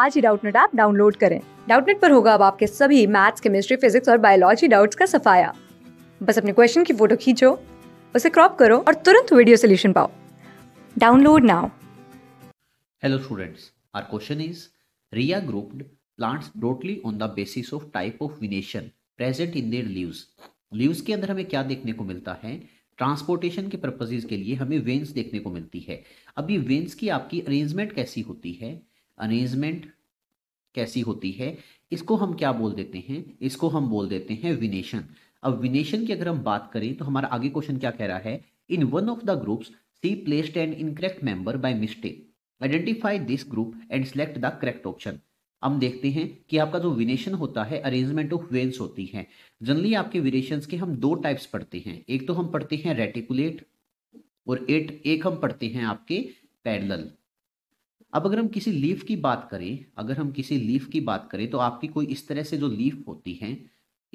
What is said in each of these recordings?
आज ही Doubtnut app download करें डाउटनेट पर होगा अब आपके सभी मैथ्स केमिस्ट्री फिजिक्स और बायोलॉजी डाउट्स का सफाया बस अपने क्वेश्चन की फोटो खींचो उसे क्रॉप करो और तुरंत वीडियो सोल्यूशन पाओ download now hello students our question is Riya grouped plants broadly on the basis of type of venation present in their leaves leaves के अंदर हमें क्या देखने को मिलता है ट्रांसपोर्टेशन के पर्पजेज के लिए हमें वेन्स देखने को मिलती है अब ये वेन्स की आपकी अरेंजमेंट कैसी होती है अरेंजमेंट कैसी होती है इसको हम क्या बोल देते हैं इसको हम बोल देते हैं विनेशन अब विनेशन की अगर हम बात करें तो हमारा आगे क्वेश्चन क्या कह रहा है in one of the groups she placed an incorrect member by mistake identify this group and select the correct option हम देखते हैं कि आपका जो विनेशन होता है अरेंजमेंट ऑफ वेन्स होती है जनरली आपके विनेशन के हम दो टाइप्स पढ़ते हैं एक तो हम पढ़ते हैं रेटिकुलेट और एट एक हम पढ़ते हैं आपके पैरल अब अगर हम किसी लीफ की बात करें अगर हम किसी लीफ की बात करें तो आपकी कोई इस तरह से जो लीफ होती हैं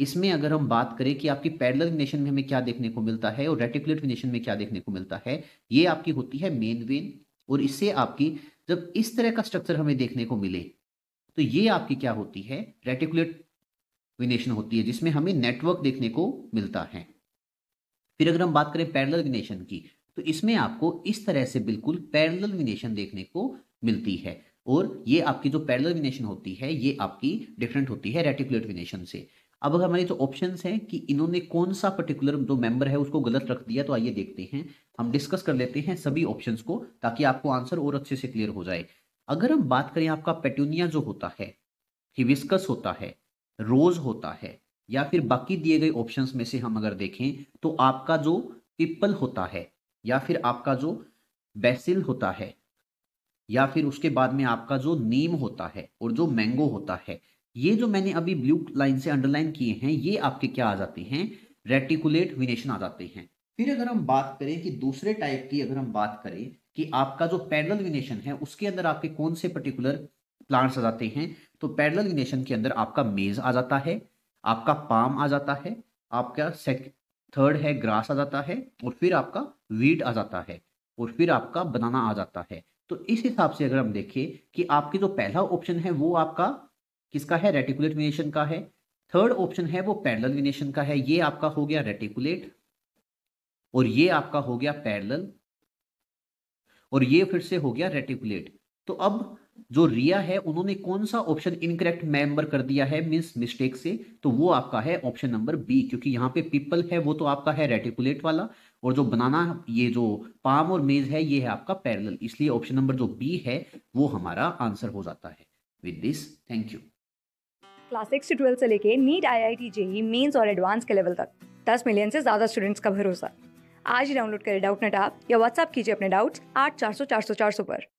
इसमें अगर हम बात करें कि आपकी पैरल विनेशन में हमें क्या देखने को मिलता है और रेटिकुलर विनेशन में क्या देखने को मिलता है ये आपकी होती है मेन वेन और इससे आपकी जब इस तरह का स्ट्रक्चर हमें देखने को मिले तो ये आपकी क्या होती है रेटिकुलर विनेशन होती है जिसमें हमें नेटवर्क देखने को मिलता है फिर अगर हम बात करें पैरल विनेशन की तो इसमें आपको इस तरह से बिल्कुल पैरल विनेशन देखने को मिलती है और ये आपकी जो पैरल विनेशन होती है ये आपकी डिफरेंट होती है रेटिकुलेट विनेशन से अब अगर हमारे जो ऑप्शन हैं कि इन्होंने कौन सा पर्टिकुलर जो मेंबर है उसको गलत रख दिया तो आइए देखते हैं हम डिस्कस कर लेते हैं सभी ऑप्शन को ताकि आपको आंसर और अच्छे से क्लियर हो जाए अगर हम बात करें आपका पेटूनिया जो होता है हिविस्कस होता है रोज होता है या फिर बाकी दिए गए ऑप्शंस में से हम अगर देखें तो आपका जो पिपल होता है या फिर आपका जो बेसिल होता है या फिर उसके बाद में आपका जो नीम होता है और जो मैंगो होता है ये जो मैंने अभी ब्लू लाइन से अंडरलाइन किए हैं ये आपके क्या आ जाते हैं रेटिकुलेट विनेशन आ जाते हैं फिर अगर हम बात करें कि दूसरे टाइप की अगर हम बात करें कि आपका जो पैरल विनेशन है उसके अंदर आपके कौन से पर्टिकुलर प्लांट्स आ जाते हैं तो पैरल विनेशन के अंदर आपका मेज आ जाता है आपका पाम आ जाता है आपका सेक थर्ड है ग्रास आ जाता है और फिर आपका वीट आ जाता है और फिर आपका बनाना आ जाता है तो इस हिसाब से अगर हम देखें कि आपके जो पहला ऑप्शन है वो आपका किसका है रेटिकुलेट विनेशन का है थर्ड ऑप्शन है वो पैरल विनेशन का है ये आपका हो गया रेटिकुलेट और ये आपका हो गया पैरल और ये फिर से हो गया रेटिकुलेट तो अब जो रिया है उन्होंने कौन सा ऑप्शन इनकरेक्ट मेंबर कर दिया है मीन्स मिस्टेक से तो वो आपका है ऑप्शन नंबर बी क्योंकि यहाँ पे पीपल है वो तो आपका है रेटिकुलेट वाला और जो बनाना ये जो पाम और मेज है ये है आपका पैरेलल इसलिए ऑप्शन नंबर जो बी है वो हमारा आंसर हो जाता है with this thank you class six to twelfth से लेके NEET I I T JEE mains और एडवांस के लेवल तक दस मिलियन से ज़्यादा स्टूडेंट्स का भरोसा आज ही डाउनलोड करें डाउट नेट ऐप या व्हाट्सएप कीजिए अपने डाउट्स आठ चार सौ चार सौ चार सौ पर